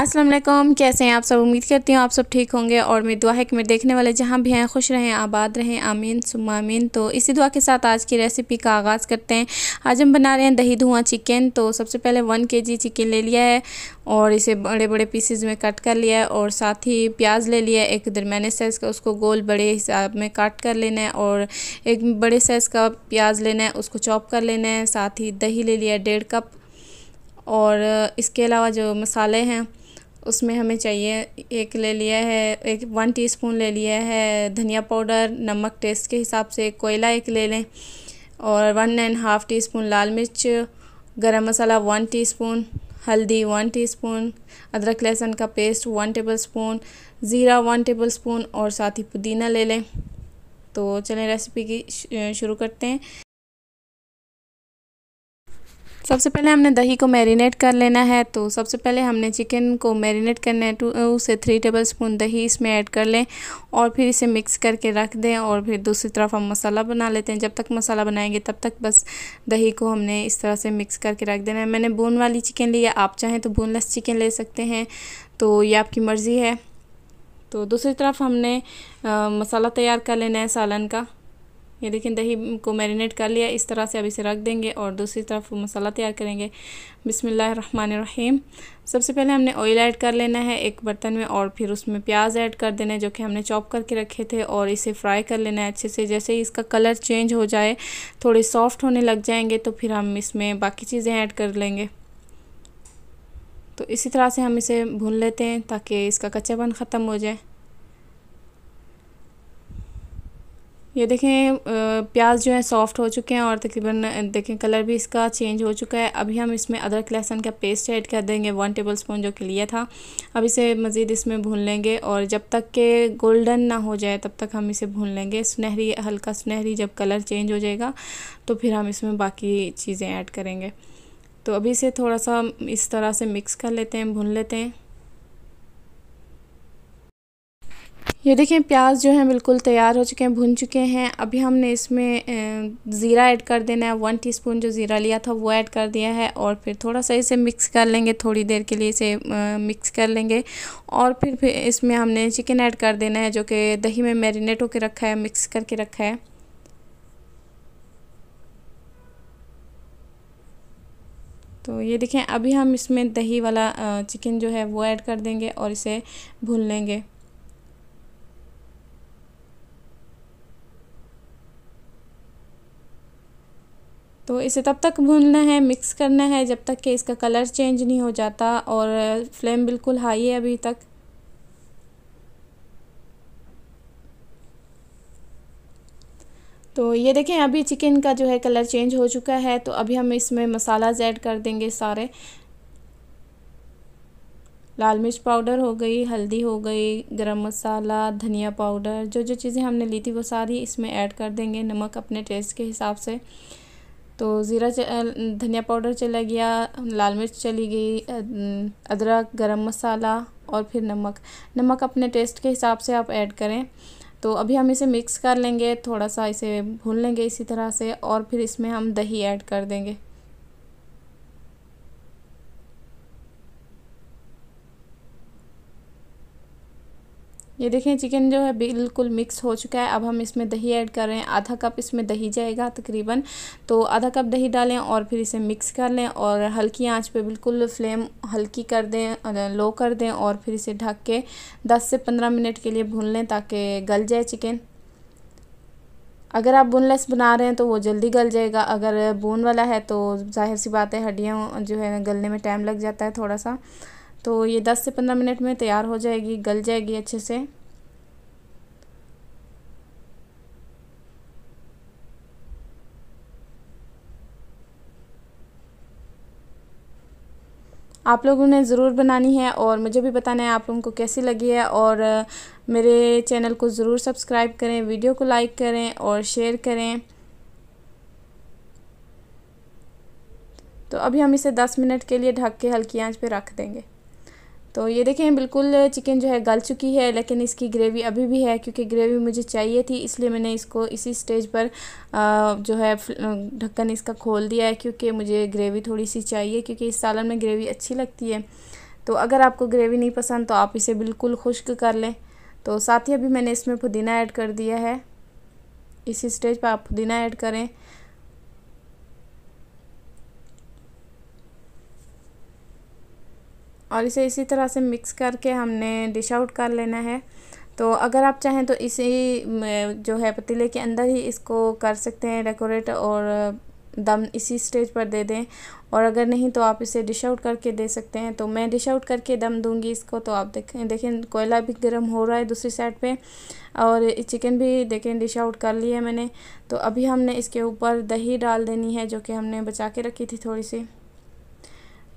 अस्सलाम वालेकुम कैसे हैं आप सब उम्मीद करती हूँ आप सब ठीक होंगे और मेरी दुआ है कि मेरे देखने वाले जहाँ भी हैं खुश रहें आबाद रहें आमीन सुमामीन तो इसी दुआ के साथ आज की रेसिपी का आगाज़ करते हैं आज हम बना रहे हैं दही धुआं चिकन तो सबसे पहले वन के जी चिकन ले लिया है और इसे बड़े बड़े पीसेज में कट कर लिया है और साथ ही प्याज ले लिया है एक दरमियाने साइज़ का उसको गोल बड़े हिसाब में काट कर लेना है और एक बड़े साइज़ का प्याज लेना है उसको चॉप कर लेना है साथ ही दही ले लिया है डेढ़ कप और इसके अलावा जो मसाले हैं उसमें हमें चाहिए एक ले लिया है एक वन टीस्पून ले लिया है धनिया पाउडर नमक टेस्ट के हिसाब से कोयला एक ले लें और one and half teaspoon लाल मिर्च गरम मसाला वन टीस्पून हल्दी वन टीस्पून अदरक लहसुन का पेस्ट वन टेबल स्पून ज़ीरा वन टेबल स्पून और साथ ही पुदीना ले लें तो चलें रेसिपी की शुरू करते हैं सबसे पहले हमने दही को मैरिनेट कर लेना है तो सबसे पहले हमने चिकन को मैरिनेट करना है टू तो उसे थ्री टेबल स्पून दही इसमें ऐड कर लें और फिर इसे मिक्स करके रख दें और फिर दूसरी तरफ हम मसाला बना लेते हैं जब तक मसाला बनाएंगे तब तक बस दही को हमने इस तरह से मिक्स करके रख देना है मैंने बोन वाली चिकन ली है आप चाहें तो बोनलेस चिकन ले सकते हैं तो ये आपकी मर्ज़ी है तो दूसरी तरफ हमने आ, मसाला तैयार कर लेना है सालन का ये देखें दही को मैरिनेट कर लिया इस तरह से अब इसे रख देंगे और दूसरी तरफ मसाला तैयार करेंगे बिसमीम सबसे पहले हमने ऑयल ऐड कर लेना है एक बर्तन में और फिर उसमें प्याज ऐड कर देना है जो कि हमने चॉप करके रखे थे और इसे फ्राई कर लेना है अच्छे से जैसे ही इसका कलर चेंज हो जाए थोड़े सॉफ्ट होने लग जाएंगे तो फिर हम इसमें बाकी चीज़ें ऐड कर लेंगे तो इसी तरह से हम इसे भून लेते हैं ताकि इसका कच्चापन ख़त्म हो जाए ये देखें प्याज जो है सॉफ़्ट हो चुके हैं और तकरीबन देखें कलर भी इसका चेंज हो चुका है अभी हम इसमें अदरक लहसन का पेस्ट ऐड कर देंगे वन टेबल स्पून जो कि लिया था अब इसे मज़ीद इसमें भून लेंगे और जब तक के गोल्डन ना हो जाए तब तक हम इसे भून लेंगे सुनहरी हल्का सुनहरी जब कलर चेंज हो जाएगा तो फिर हम इसमें बाकी चीज़ें ऐड करेंगे तो अभी इसे थोड़ा सा इस तरह से मिक्स कर लेते हैं भून लेते हैं ये देखें प्याज जो है बिल्कुल तैयार हो चुके हैं भुन चुके हैं अभी हमने इसमें ज़ीरा ऐड कर देना है वन टीस्पून जो ज़ीरा लिया था वो ऐड कर दिया है और फिर थोड़ा सा इसे मिक्स कर लेंगे थोड़ी देर के लिए इसे मिक्स कर लेंगे और फिर, फिर इसमें हमने चिकन ऐड कर देना है जो कि दही में मैरिनेट होकर रखा है मिक्स करके रखा है तो ये देखें अभी हम इसमें दही वाला चिकन जो है वो ऐड कर देंगे और इसे भून लेंगे तो इसे तब तक भूनना है मिक्स करना है जब तक कि इसका कलर चेंज नहीं हो जाता और फ्लेम बिल्कुल हाई है अभी तक तो ये देखें अभी चिकन का जो है कलर चेंज हो चुका है तो अभी हम इसमें मसाला ऐड कर देंगे सारे लाल मिर्च पाउडर हो गई हल्दी हो गई गरम मसाला धनिया पाउडर जो जो चीज़ें हमने ली थी वो सारी इसमें ऐड कर देंगे नमक अपने टेस्ट के हिसाब से तो ज़ीरा धनिया पाउडर चला गया लाल मिर्च चली गई अदरक गरम मसाला और फिर नमक नमक अपने टेस्ट के हिसाब से आप ऐड करें तो अभी हम इसे मिक्स कर लेंगे थोड़ा सा इसे भून लेंगे इसी तरह से और फिर इसमें हम दही ऐड कर देंगे ये देखें चिकन जो है बिल्कुल मिक्स हो चुका है अब हम इसमें दही ऐड कर रहे हैं आधा कप इसमें दही जाएगा तकरीबन तो आधा कप दही डालें और फिर इसे मिक्स कर लें और हल्की आंच पे बिल्कुल फ्लेम हल्की कर दें लो कर दें और फिर इसे ढक के 10 से 15 मिनट के लिए भून लें ताकि गल जाए चिकन अगर आप बोनलेस बना रहे हैं तो वो जल्दी गल जाएगा अगर बोन वाला है तो जाहिर सी बात है हड्डियाँ जो है गलने में टाइम लग जाता है थोड़ा सा तो ये 10 से 15 मिनट में तैयार हो जाएगी गल जाएगी अच्छे से आप लोगों ने ज़रूर बनानी है और मुझे भी बताना है आप लोगों को कैसी लगी है और मेरे चैनल को ज़रूर सब्सक्राइब करें वीडियो को लाइक करें और शेयर करें तो अभी हम इसे 10 मिनट के लिए ढक के हल्की आंच पे रख देंगे तो ये देखें बिल्कुल चिकन जो है गल चुकी है लेकिन इसकी ग्रेवी अभी भी है क्योंकि ग्रेवी मुझे चाहिए थी इसलिए मैंने इसको इसी स्टेज पर जो है ढक्कन इसका खोल दिया है क्योंकि मुझे ग्रेवी थोड़ी सी चाहिए क्योंकि इस सालन में ग्रेवी अच्छी लगती है तो अगर आपको ग्रेवी नहीं पसंद तो आप इसे बिल्कुल खुश्क कर लें तो साथ ही अभी मैंने इसमें पुदीना ऐड कर दिया है इसी स्टेज पर आप पुदीना ऐड करें और इसे इसी तरह से मिक्स करके हमने डिश आउट कर लेना है तो अगर आप चाहें तो इसी जो है पतीले के अंदर ही इसको कर सकते हैं डेकोरेट और दम इसी स्टेज पर दे दें और अगर नहीं तो आप इसे डिश आउट करके दे सकते हैं तो मैं डिश आउट करके दम दूंगी इसको तो आप देखें देखें कोयला भी गर्म हो रहा है दूसरी साइड पे और चिकन भी देखें डिश आउट कर लिया मैंने तो अभी हमने इसके ऊपर दही डाल देनी है जो कि हमने बचा के रखी थी थोड़ी सी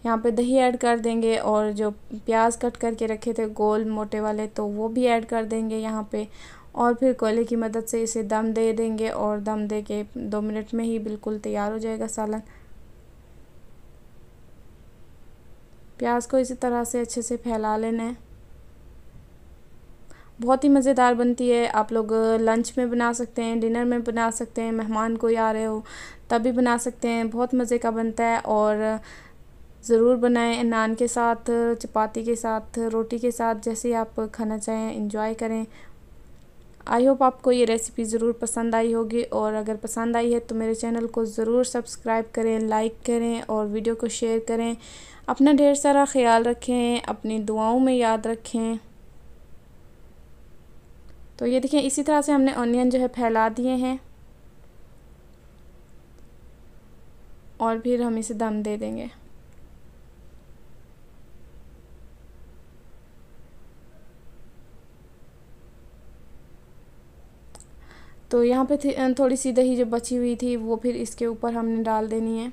यहाँ पे दही ऐड कर देंगे और जो प्याज कट करके रखे थे गोल मोटे वाले तो वो भी ऐड कर देंगे यहाँ पे और फिर कोयले की मदद से इसे दम दे देंगे और दम दे के दो मिनट में ही बिल्कुल तैयार हो जाएगा सालन प्याज को इसी तरह से अच्छे से फैला लेना है बहुत ही मज़ेदार बनती है आप लोग लंच में बना सकते हैं डिनर में बना सकते हैं मेहमान कोई आ रहे हो तब भी बना सकते हैं बहुत मज़े का बनता है और ज़रूर बनाएं नान के साथ चपाती के साथ रोटी के साथ जैसे आप खाना चाहें इंजॉय करें आई होप आपको ये रेसिपी ज़रूर पसंद आई होगी और अगर पसंद आई है तो मेरे चैनल को ज़रूर सब्सक्राइब करें लाइक करें और वीडियो को शेयर करें अपना ढेर सारा ख्याल रखें अपनी दुआओं में याद रखें तो ये देखें इसी तरह से हमने ऑनियन जो है फैला दिए हैं और फिर हम इसे दम दे देंगे तो यहाँ पे थोड़ी सी दही जो बची हुई थी वो फिर इसके ऊपर हमने डाल देनी है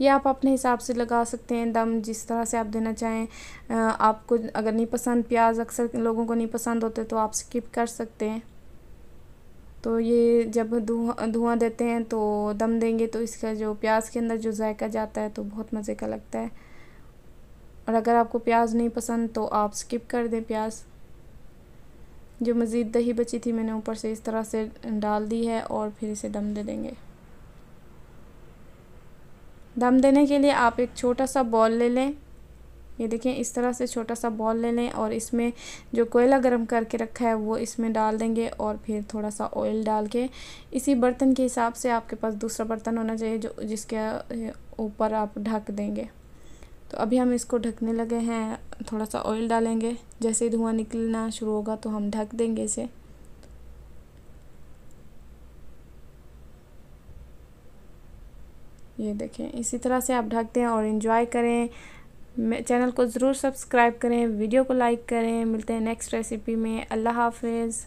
ये आप अपने हिसाब से लगा सकते हैं दम जिस तरह से आप देना चाहें आपको अगर नहीं पसंद प्याज अक्सर लोगों को नहीं पसंद होते तो आप स्किप कर सकते हैं तो ये जब धुआं धुआं देते हैं तो दम देंगे तो इसका जो प्याज के अंदर जो जायका जाता है तो बहुत मज़े का लगता है और अगर आपको प्याज नहीं पसंद तो आप स्किप कर दें प्याज जो मज़ीद दही बची थी मैंने ऊपर से इस तरह से डाल दी है और फिर इसे दम दे देंगे दम देने के लिए आप एक छोटा सा बॉल ले लें ये देखें इस तरह से छोटा सा बॉल ले लें और इसमें जो कोयला गर्म करके रखा है वो इसमें डाल देंगे और फिर थोड़ा सा ऑयल डाल के इसी बर्तन के हिसाब से आपके पास दूसरा बर्तन होना चाहिए जो जिसके ऊपर आप ढक देंगे तो अभी हम इसको ढकने लगे हैं थोड़ा सा ऑयल डालेंगे जैसे ही धुआं निकलना शुरू होगा तो हम ढक देंगे इसे ये देखें इसी तरह से आप ढकते हैं और इन्जॉय करें चैनल को ज़रूर सब्सक्राइब करें वीडियो को लाइक करें मिलते हैं नेक्स्ट रेसिपी में अल्लाह हाफिज़